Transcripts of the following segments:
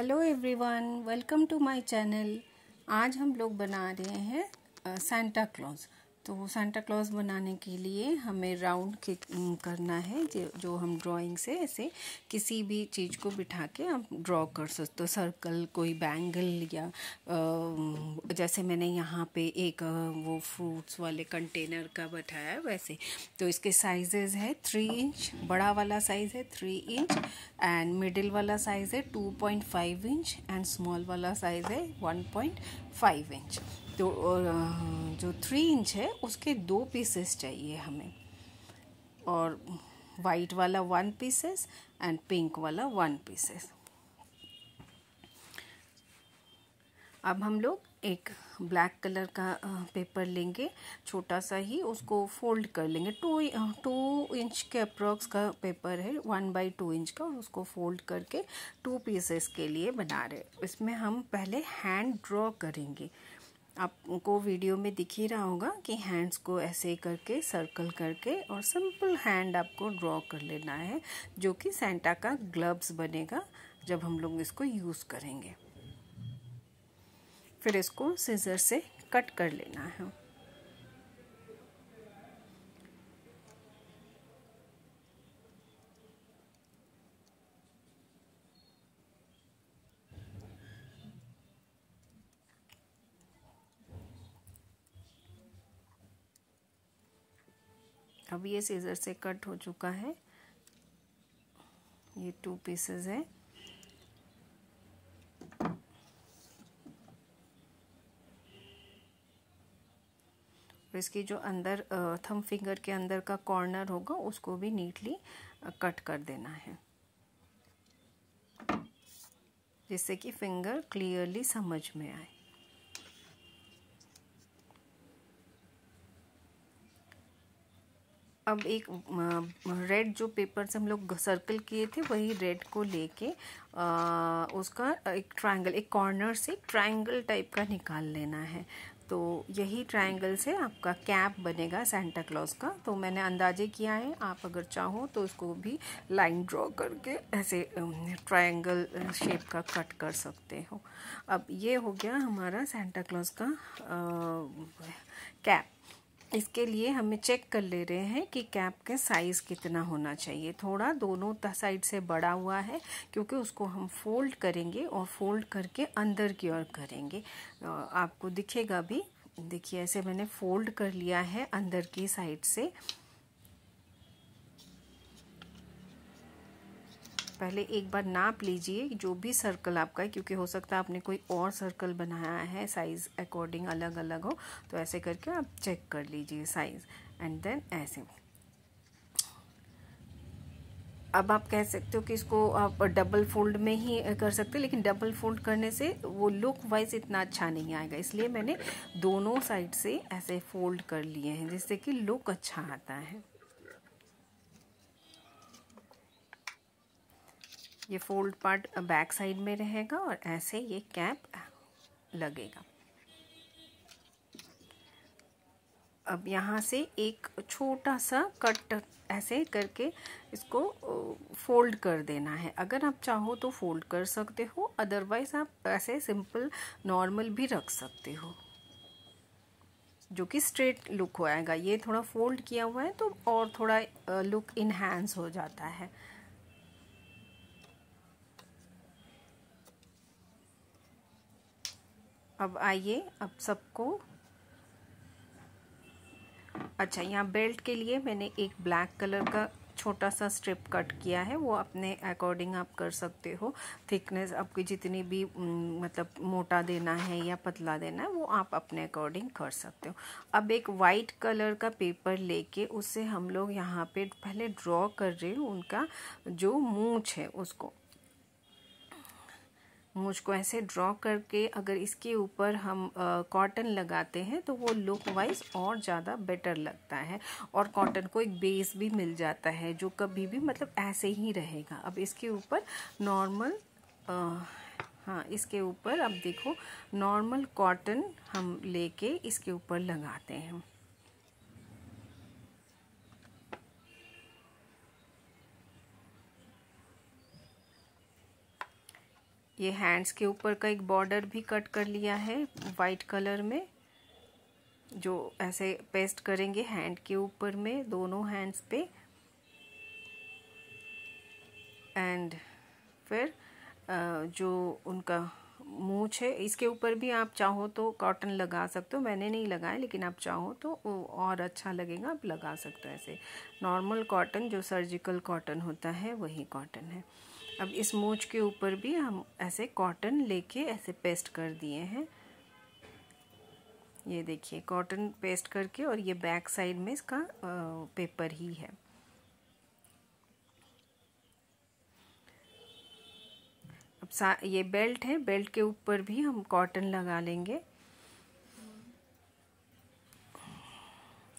hello everyone welcome to my channel आज हम लोग बना रहे हैं सेंटा क्लॉज तो सांता क्लॉज बनाने के लिए हमें राउंड करना है जो हम ड्राइंग से ऐसे किसी भी चीज़ को बिठा के आप ड्रॉ कर सकते हो सर्कल कोई बैंगल या जैसे मैंने यहाँ पे एक वो फ्रूट्स वाले कंटेनर का बताया वैसे तो इसके साइजेस है थ्री इंच बड़ा वाला साइज़ है थ्री इंच एंड मिडिल वाला साइज़ है two point five inch and small वाला साइज़ है वन पॉइंट फाइव इंच दो जो थ्री इंच है उसके दो पीसेस चाहिए हमें और वाइट वाला वन पीसेस एंड पिंक वाला वन पीसेस अब हम लोग एक ब्लैक कलर का पेपर लेंगे छोटा सा ही उसको फोल्ड कर लेंगे टू टू इंच के अप्रॉक्स का पेपर है वन बाई टू इंच का और उसको फोल्ड करके टू पीसेस के लिए बना रहे इसमें हम पहले हैंड ड्रॉ करेंगे आपको वीडियो में दिख ही रहा होगा कि हैंड्स को ऐसे करके सर्कल करके और सिंपल हैंड आपको ड्रॉ कर लेना है जो कि सेंटा का ग्लव्स बनेगा जब हम लोग इसको यूज़ करेंगे फिर इसको सीजर से कट कर लेना है अब ये सीज़र से कट हो चुका है ये टू पीसेस है इसकी जो अंदर थम फिंगर के अंदर का कॉर्नर होगा उसको भी नीटली कट कर देना है जिससे कि फिंगर क्लियरली समझ में आए अब एक रेड जो पेपर से हम लोग सर्कल किए थे वही रेड को लेके उसका एक ट्रायंगल एक कॉर्नर से ट्रायंगल टाइप का निकाल लेना है तो यही ट्रायंगल से आपका कैप बनेगा सेंटा क्लॉज का तो मैंने अंदाजे किया है आप अगर चाहो तो उसको भी लाइन ड्रॉ करके ऐसे ट्रायंगल शेप का कट कर सकते हो अब ये हो गया हमारा सेंटा क्लॉज का आ, कैप इसके लिए हमें चेक कर ले रहे हैं कि कैप के साइज़ कितना होना चाहिए थोड़ा दोनों साइड से बड़ा हुआ है क्योंकि उसको हम फोल्ड करेंगे और फोल्ड करके अंदर की ओर करेंगे आपको दिखेगा भी देखिए ऐसे मैंने फोल्ड कर लिया है अंदर की साइड से पहले एक बार नाप लीजिए जो भी सर्कल आपका है क्योंकि हो सकता है आपने कोई और सर्कल बनाया है साइज़ अकॉर्डिंग अलग अलग हो तो ऐसे करके आप चेक कर लीजिए साइज़ एंड देन ऐसे अब आप कह सकते हो कि इसको आप डबल फोल्ड में ही कर सकते हैं लेकिन डबल फोल्ड करने से वो लुक वाइज इतना अच्छा नहीं आएगा इसलिए मैंने दोनों साइड से ऐसे फोल्ड कर लिए हैं जिससे कि लुक अच्छा आता है ये फोल्ड पार्ट बैक साइड में रहेगा और ऐसे ये कैप लगेगा अब यहाँ से एक छोटा सा कट ऐसे करके इसको फोल्ड कर देना है अगर आप चाहो तो फोल्ड कर सकते हो अदरवाइज़ आप ऐसे सिंपल नॉर्मल भी रख सकते हो जो कि स्ट्रेट लुक होएगा ये थोड़ा फोल्ड किया हुआ है तो और थोड़ा लुक इन्हेंस हो जाता है अब आइए अब सबको अच्छा यहाँ बेल्ट के लिए मैंने एक ब्लैक कलर का छोटा सा स्ट्रिप कट किया है वो अपने अकॉर्डिंग आप कर सकते हो थिकनेस आपकी जितनी भी मतलब मोटा देना है या पतला देना है वो आप अपने अकॉर्डिंग कर सकते हो अब एक वाइट कलर का पेपर लेके उसे हम लोग यहाँ पे पहले ड्रॉ कर रहे हैं उनका जो मूछ है उसको मुझको ऐसे ड्रॉ करके अगर इसके ऊपर हम कॉटन लगाते हैं तो वो लुक वाइज और ज़्यादा बेटर लगता है और कॉटन को एक बेस भी मिल जाता है जो कभी भी मतलब ऐसे ही रहेगा अब इसके ऊपर नॉर्मल हाँ इसके ऊपर अब देखो नॉर्मल कॉटन हम लेके इसके ऊपर लगाते हैं ये हैंड्स के ऊपर का एक बॉर्डर भी कट कर लिया है वाइट कलर में जो ऐसे पेस्ट करेंगे हैंड के ऊपर में दोनों हैंड्स पे एंड फिर जो उनका मूछ है इसके ऊपर भी आप चाहो तो कॉटन लगा सकते हो मैंने नहीं लगाया लेकिन आप चाहो तो और अच्छा लगेगा आप लगा सकते हो ऐसे नॉर्मल कॉटन जो सर्जिकल कॉटन होता है वही कॉटन है अब इस मूछ के ऊपर भी हम ऐसे कॉटन लेके ऐसे पेस्ट कर दिए हैं ये देखिए कॉटन पेस्ट करके और ये बैक साइड में इसका पेपर ही है अब सा ये बेल्ट है बेल्ट के ऊपर भी हम कॉटन लगा लेंगे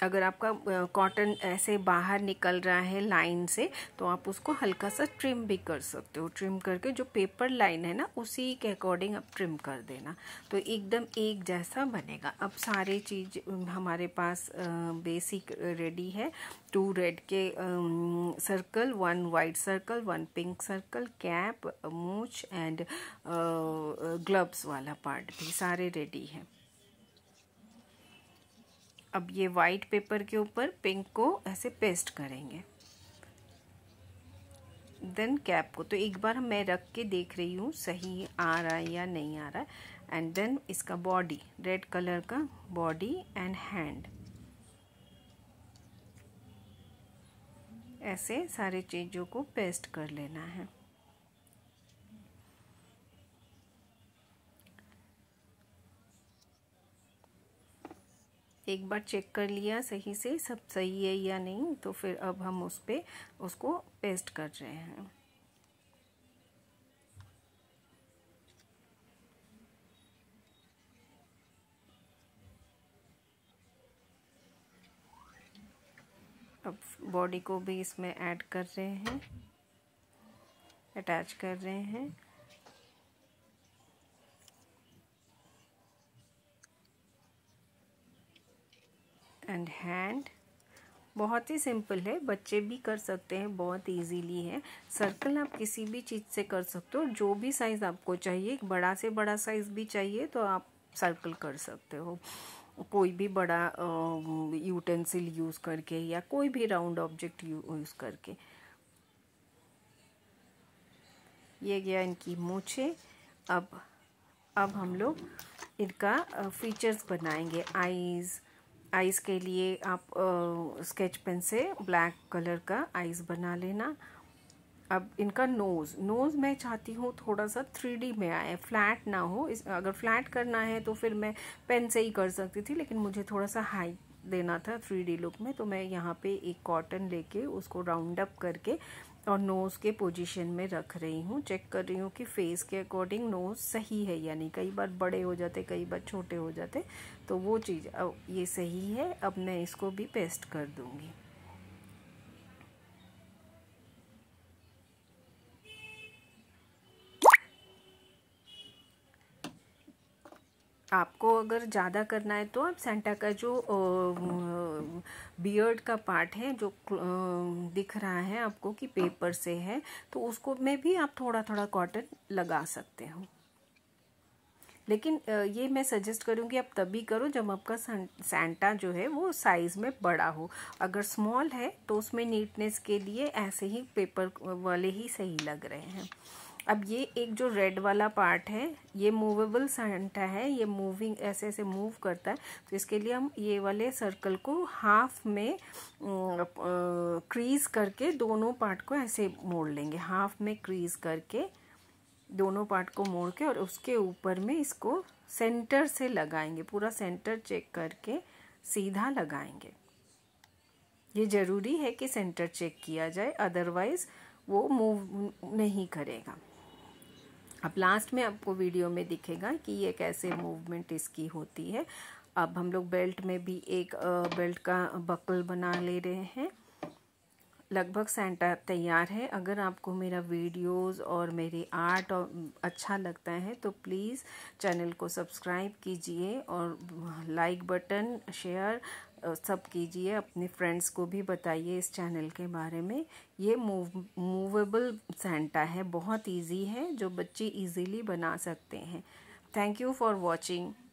अगर आपका कॉटन ऐसे बाहर निकल रहा है लाइन से तो आप उसको हल्का सा ट्रिम भी कर सकते हो ट्रिम करके जो पेपर लाइन है ना उसी के अकॉर्डिंग आप ट्रिम कर देना तो एकदम एक जैसा बनेगा अब सारे चीज हमारे पास बेसिक रेडी है टू रेड के circle one white circle one pink circle cap मूछ एंड ग्लव्स वाला पार्ट भी सारे रेडी है अब ये वाइट पेपर के ऊपर पिंक को ऐसे पेस्ट करेंगे देन कैप को तो एक बार मैं रख के देख रही हूँ सही आ रहा है या नहीं आ रहा है एंड देन इसका बॉडी रेड कलर का बॉडी एंड हैंड ऐसे सारे चीज़ों को पेस्ट कर लेना है एक बार चेक कर लिया सही से सब सही है या नहीं तो फिर अब हम उस पर उसको पेस्ट कर रहे हैं अब बॉडी को भी इसमें ऐड कर रहे हैं अटैच कर रहे हैं एंड हैंड बहुत ही सिंपल है बच्चे भी कर सकते हैं बहुत इजीली है सर्कल आप किसी भी चीज़ से कर सकते हो जो भी साइज़ आपको चाहिए बड़ा से बड़ा साइज़ भी चाहिए तो आप सर्कल कर सकते हो कोई भी बड़ा यूटेंसिल यूज़ करके या कोई भी राउंड ऑब्जेक्ट यूज़ करके ये गया इनकी मूछे अब अब हम लोग इनका फीचर्स बनाएंगे आईज़ आइज़ के लिए आप स्केच पेन से ब्लैक कलर का आइज़ बना लेना अब इनका नोज़ नोज़ मैं चाहती हूँ थोड़ा सा थ्री में आए फ्लैट ना हो इस अगर फ्लैट करना है तो फिर मैं पेन से ही कर सकती थी लेकिन मुझे थोड़ा सा हाई देना था थ्री लुक में तो मैं यहाँ पे एक कॉटन लेके उसको राउंड अप करके और नोज़ के पोजीशन में रख रही हूँ चेक कर रही हूँ कि फेस के अकॉर्डिंग नोज़ सही है यानी कई बार बड़े हो जाते कई बार छोटे हो जाते तो वो चीज़ अब ये सही है अब मैं इसको भी पेस्ट कर दूँगी आपको अगर ज़्यादा करना है तो आप सेंटा का जो बियर्ड का पार्ट है जो दिख रहा है आपको कि पेपर से है तो उसको में भी आप थोड़ा थोड़ा कॉटन लगा सकते हो लेकिन ये मैं सजेस्ट करूँगी आप तभी करो जब आपका सेंटा जो है वो साइज़ में बड़ा हो अगर स्मॉल है तो उसमें नीटनेस के लिए ऐसे ही पेपर वाले ही सही लग रहे हैं अब ये एक जो रेड वाला पार्ट है ये मूवेबल सेंटा है ये मूविंग ऐसे ऐसे मूव करता है तो इसके लिए हम ये वाले सर्कल को हाफ में क्रीज करके दोनों पार्ट को ऐसे मोड़ लेंगे हाफ में क्रीज करके दोनों पार्ट को मोड़ के और उसके ऊपर में इसको सेंटर से लगाएंगे पूरा सेंटर चेक करके सीधा लगाएंगे ये ज़रूरी है कि सेंटर चेक किया जाए अदरवाइज़ वो मूव नहीं करेगा अब लास्ट में आपको वीडियो में दिखेगा कि ये कैसे मूवमेंट इसकी होती है अब हम लोग बेल्ट में भी एक बेल्ट का बकल बना ले रहे हैं लगभग सेंटर तैयार है अगर आपको मेरा वीडियोस और मेरी आर्ट और अच्छा लगता है तो प्लीज़ चैनल को सब्सक्राइब कीजिए और लाइक बटन शेयर सब कीजिए अपने फ्रेंड्स को भी बताइए इस चैनल के बारे में ये मूव मूवेबल सेंटा है बहुत इजी है जो बच्चे इजीली बना सकते हैं थैंक यू फॉर वॉचिंग